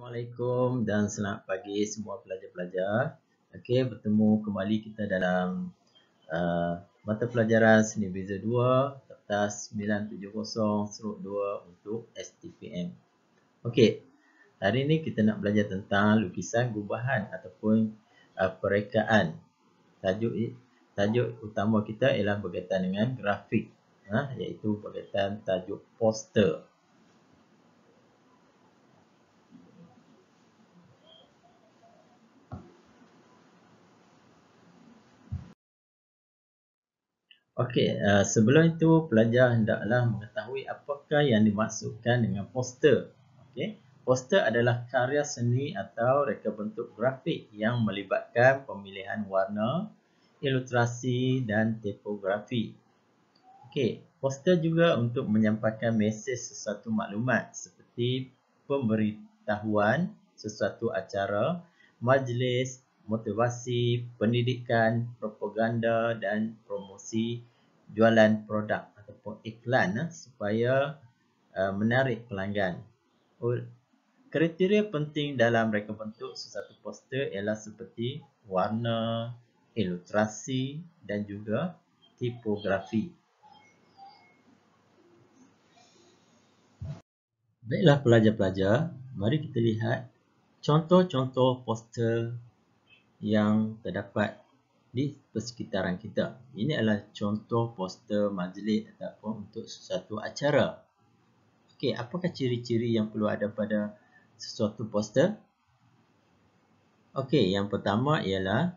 Assalamualaikum dan selamat pagi semua pelajar-pelajar. Okey, bertemu kembali kita dalam uh, mata pelajaran seni beza 2 kertas 970 serut 2 untuk STPM. Okey. Hari ini kita nak belajar tentang lukisan gubahan ataupun uh, perekaan. Tajuk tajuk utama kita ialah berkaitan dengan grafik, ha, iaitu berkaitan tajuk poster. Okey, uh, sebelum itu pelajar hendaklah mengetahui apakah yang dimaksudkan dengan poster. Okey, poster adalah karya seni atau reka bentuk grafik yang melibatkan pemilihan warna, ilustrasi dan tipografi. Okey, poster juga untuk menyampaikan mesej sesuatu maklumat seperti pemberitahuan sesuatu acara, majlis, motivasi, pendidikan, propaganda dan promosi jualan produk ataupun iklan eh, supaya uh, menarik pelanggan. Oh, kriteria penting dalam reka bentuk sesuatu poster ialah seperti warna, ilustrasi dan juga tipografi. Baiklah pelajar-pelajar, mari kita lihat contoh-contoh poster yang terdapat di persekitaran kita. Ini adalah contoh poster majlis ataupun untuk sesuatu acara. Okey, apakah ciri-ciri yang perlu ada pada sesuatu poster? Okey, yang pertama ialah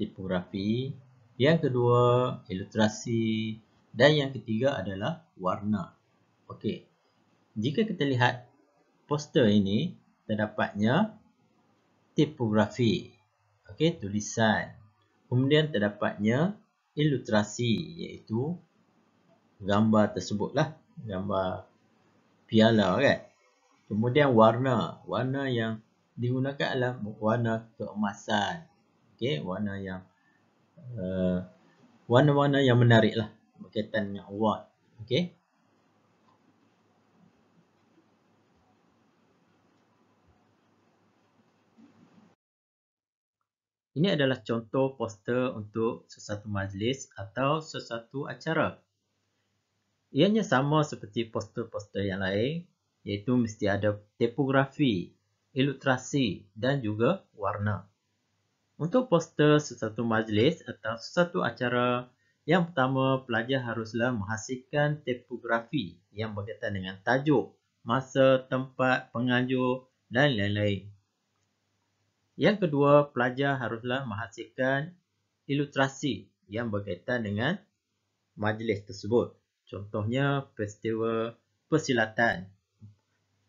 tipografi, yang kedua ilustrasi dan yang ketiga adalah warna. Okey. Jika kita lihat poster ini terdapatnya tipografi. Okey, tulisan Kemudian terdapatnya ilustrasi iaitu gambar tersebutlah gambar piala kan. Kemudian warna, warna yang digunakan adalah warna keemasan. Okey, warna yang eh, warna-warna uh, yang menariklah berkaitan dengan award. Okey. Ini adalah contoh poster untuk sesuatu majlis atau sesuatu acara. Ianya sama seperti poster-poster yang lain, iaitu mesti ada tipografi, ilustrasi dan juga warna. Untuk poster sesuatu majlis atau sesuatu acara, yang pertama pelajar haruslah menghasilkan tipografi yang berkaitan dengan tajuk, masa, tempat, penganjur dan lain-lain. Yang kedua, pelajar haruslah menghasilkan ilustrasi yang berkaitan dengan majlis tersebut. Contohnya, festival persilatan.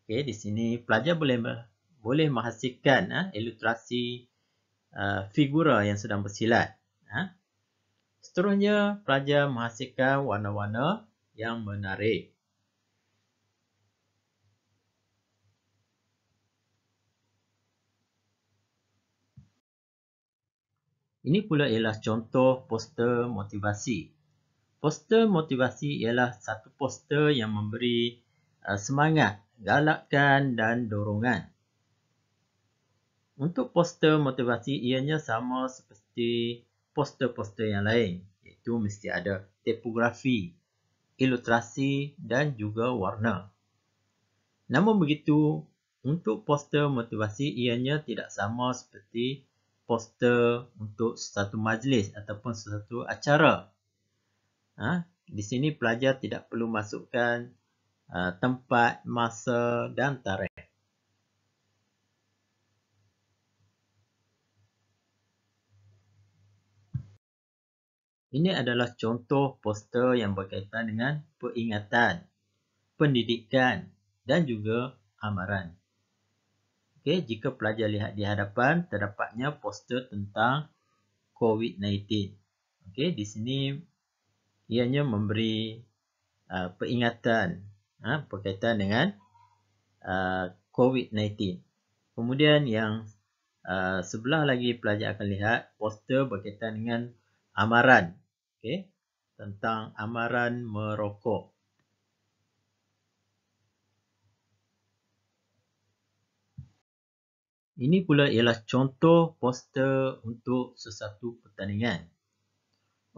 Okay, di sini pelajar boleh boleh menghasilkan ha, ilustrasi uh, figura yang sedang bersilat. Ha. Seterusnya, pelajar menghasilkan warna-warna yang menarik. Ini pula ialah contoh poster motivasi. Poster motivasi ialah satu poster yang memberi uh, semangat, galakkan dan dorongan. Untuk poster motivasi ianya sama seperti poster-poster yang lain iaitu mesti ada tipografi, ilustrasi dan juga warna. Namun begitu, untuk poster motivasi ianya tidak sama seperti poster untuk satu majlis ataupun satu acara. Ha? Di sini pelajar tidak perlu masukkan ha, tempat, masa dan tarikh. Ini adalah contoh poster yang berkaitan dengan peringatan, pendidikan dan juga amaran. Okey, jika pelajar lihat di hadapan terdapatnya poster tentang COVID-19. Okey, di sini ianya memberi uh, peringatan uh, berkaitan dengan uh, COVID-19. Kemudian yang uh, sebelah lagi pelajar akan lihat poster berkaitan dengan amaran. Okey, tentang amaran merokok. Ini pula ialah contoh poster untuk sesuatu pertandingan.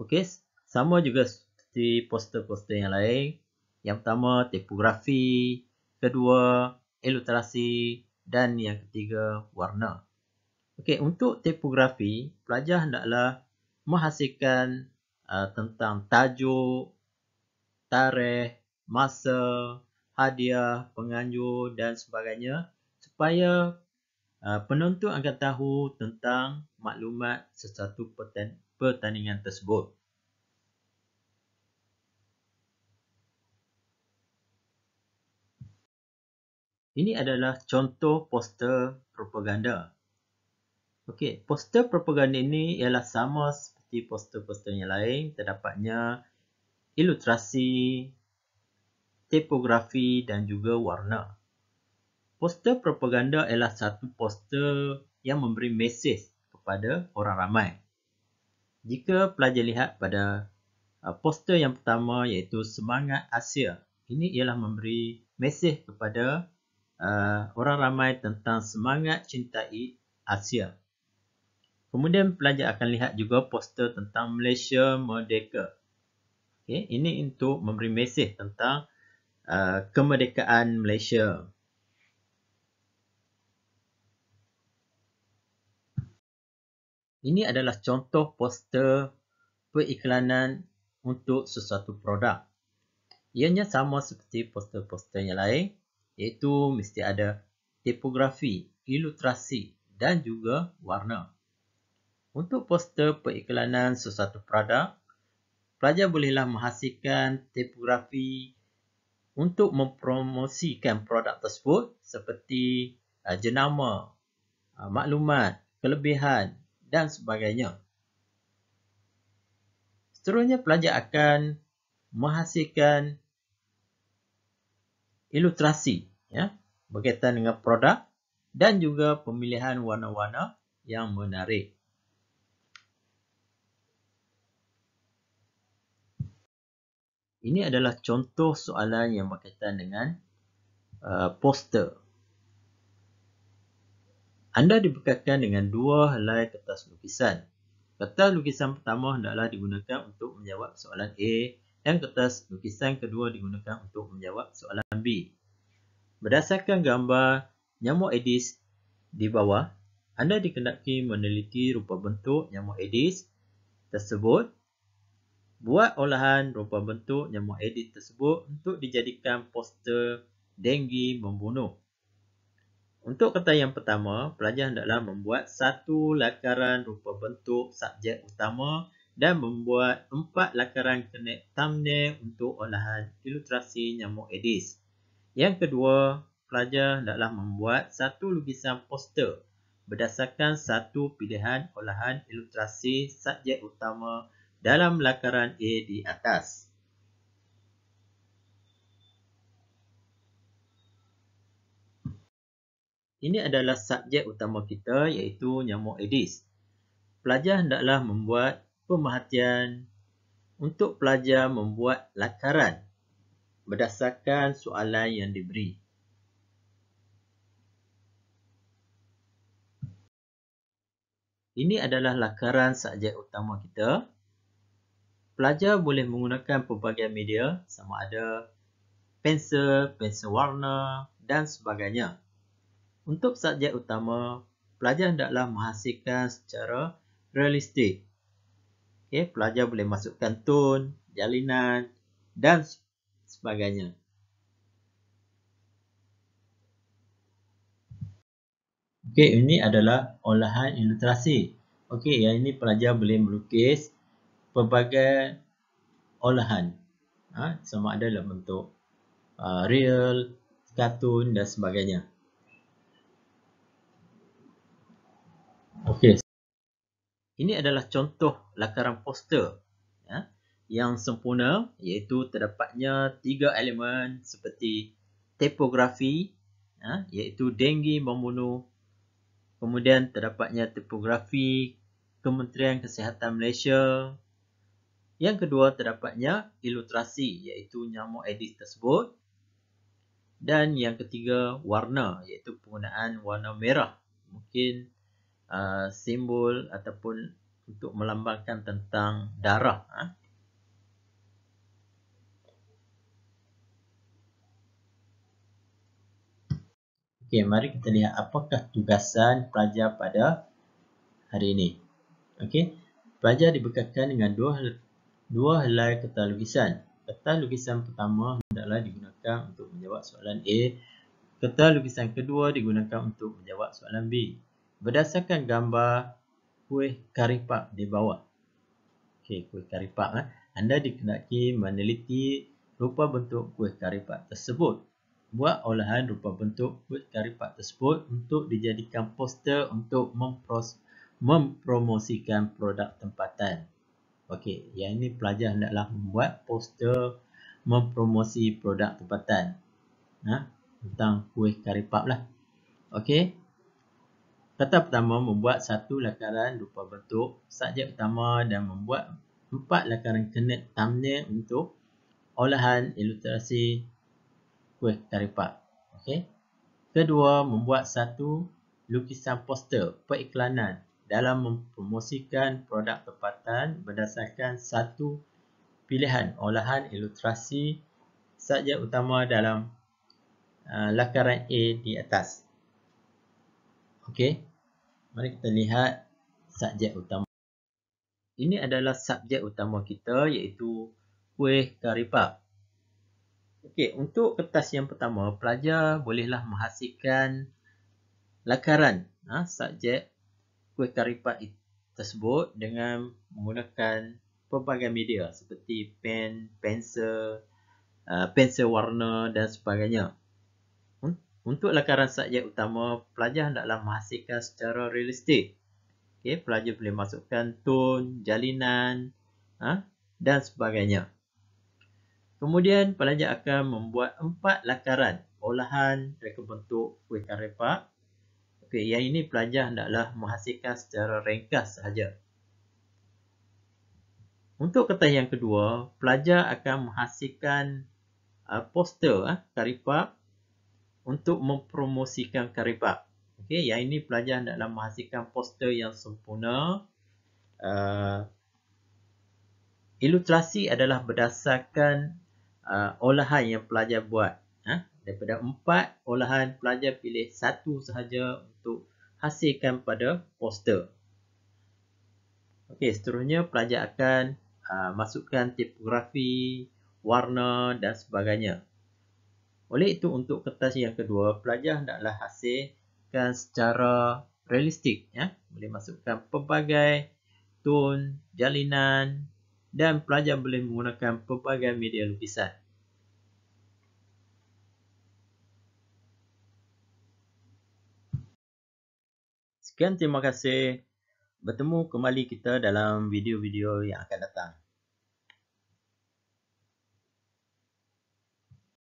Okey, sama juga seperti poster-poster yang lain. Yang pertama, tipografi. Kedua, ilustrasi Dan yang ketiga, warna. Okey, untuk tipografi, pelajar hendaklah menghasilkan uh, tentang tajuk, tarikh, masa, hadiah, penganjur dan sebagainya supaya Ah, penonton akan tahu tentang maklumat sesuatu pertandingan tersebut. Ini adalah contoh poster propaganda. Okey, poster propaganda ini ialah sama seperti poster-poster yang lain, terdapatnya ilustrasi, tipografi dan juga warna poster propaganda ialah satu poster yang memberi mesej kepada orang ramai. Jika pelajar lihat pada uh, poster yang pertama iaitu Semangat Asia, ini ialah memberi mesej kepada uh, orang ramai tentang semangat cintai Asia. Kemudian pelajar akan lihat juga poster tentang Malaysia Merdeka. Okay, ini untuk memberi mesej tentang uh, kemerdekaan Malaysia. Ini adalah contoh poster periklanan untuk sesuatu produk. Ianya sama seperti poster-poster yang lain iaitu mesti ada tipografi, ilustrasi dan juga warna. Untuk poster periklanan sesuatu produk, pelajar bolehlah menghasilkan tipografi untuk mempromosikan produk tersebut seperti uh, jenama, uh, maklumat, kelebihan dan sebagainya. Seterusnya pelajar akan menghasilkan ilustrasi ya berkaitan dengan produk dan juga pemilihan warna-warna yang menarik. Ini adalah contoh soalan yang berkaitan dengan uh, poster. Anda dibekalkan dengan dua helai kertas lukisan. Kertas lukisan pertama hendaklah digunakan untuk menjawab soalan A dan kertas lukisan kedua digunakan untuk menjawab soalan B. Berdasarkan gambar nyamuk Aedes di bawah, anda dikendaki meneliti rupa bentuk nyamuk Aedes tersebut. Buat olahan rupa bentuk nyamuk Aedes tersebut untuk dijadikan poster denggi membunuh. Untuk kata yang pertama, pelajar hendaklah membuat satu lakaran rupa bentuk subjek utama dan membuat empat lakaran kenek thumbnail untuk olahan ilustrasi nyamuk edis. Yang kedua, pelajar hendaklah membuat satu lukisan poster berdasarkan satu pilihan olahan ilustrasi subjek utama dalam lakaran A di atas. Ini adalah subjek utama kita iaitu nyamuk Aedes. Pelajar hendaklah membuat pemerhatian untuk pelajar membuat lakaran berdasarkan soalan yang diberi. Ini adalah lakaran subjek utama kita. Pelajar boleh menggunakan pelbagai media sama ada pensel, pensel warna dan sebagainya. Untuk subjek utama, pelajar hendaklah menghasilkan secara realistik. Okay, pelajar boleh masukkan tun, jalinan dan sebagainya. Okey, ini adalah olahan ilustrasi. Okey, yang ini pelajar boleh melukis pelbagai olahan. Ha, sama ada dalam bentuk uh, real, kartun dan sebagainya. Okey. Ini adalah contoh lakaran poster ya, yang sempurna iaitu terdapatnya tiga elemen seperti tipografi ya, iaitu denggi membunuh kemudian terdapatnya tipografi Kementerian Kesihatan Malaysia yang kedua terdapatnya ilustrasi iaitu nyamuk edis tersebut dan yang ketiga warna iaitu penggunaan warna merah mungkin Uh, simbol ataupun untuk melambangkan tentang darah. Ha? Okey, mari kita lihat apakah tugasan pelajar pada hari ini. Okey, pelajar dibekalkan dengan dua dua helai kertas lukisan. Kertas lukisan pertama hendaklah digunakan untuk menjawab soalan A. Kertas lukisan kedua digunakan untuk menjawab soalan B berdasarkan gambar kuih karipap di bawah. Okey, kuih karipap. Eh. Anda dikenaki meneliti rupa bentuk kuih karipap tersebut. Buat olahan rupa bentuk kuih karipap tersebut untuk dijadikan poster untuk mempros mempromosikan produk tempatan. Okey, yang ini pelajar hendaklah membuat poster mempromosi produk tempatan. Ha? Tentang kuih karipap lah. Okey. Kata pertama membuat satu lakaran rupa bentuk sahaja utama dan membuat empat lakaran kenet thumbnail untuk olahan ilustrasi kuih taripak. Okay. Kedua, membuat satu lukisan poster periklanan dalam mempromosikan produk tempatan berdasarkan satu pilihan olahan ilustrasi sahaja utama dalam uh, lakaran A di atas. Okey. Mari kita lihat subjek utama. Ini adalah subjek utama kita iaitu kuih karipap. Okey, untuk kertas yang pertama, pelajar bolehlah menghasilkan lakaran ha, subjek kuih karipap tersebut dengan menggunakan pelbagai media seperti pen, pensel, uh, pensel warna dan sebagainya. Untuk lakaran subjek utama, pelajar hendaklah menghasilkan secara realistik. Okay, pelajar boleh masukkan tone, jalinan ha, dan sebagainya. Kemudian, pelajar akan membuat empat lakaran olahan reka bentuk kuih karepak. Okay, yang ini pelajar hendaklah menghasilkan secara ringkas sahaja. Untuk kertas yang kedua, pelajar akan menghasilkan uh, poster uh, ha, karipap untuk mempromosikan karibab. Okey, yang ini pelajar hendaklah menghasilkan poster yang sempurna. Uh, ilustrasi adalah berdasarkan uh, olahan yang pelajar buat. Huh? Ha? Daripada empat olahan, pelajar pilih satu sahaja untuk hasilkan pada poster. Okey, seterusnya pelajar akan uh, masukkan tipografi, warna dan sebagainya. Oleh itu, untuk kertas yang kedua, pelajar hendaklah hasilkan secara realistik. Ya. Boleh masukkan pelbagai tone, jalinan dan pelajar boleh menggunakan pelbagai media lukisan. Sekian terima kasih. Bertemu kembali kita dalam video-video yang akan datang.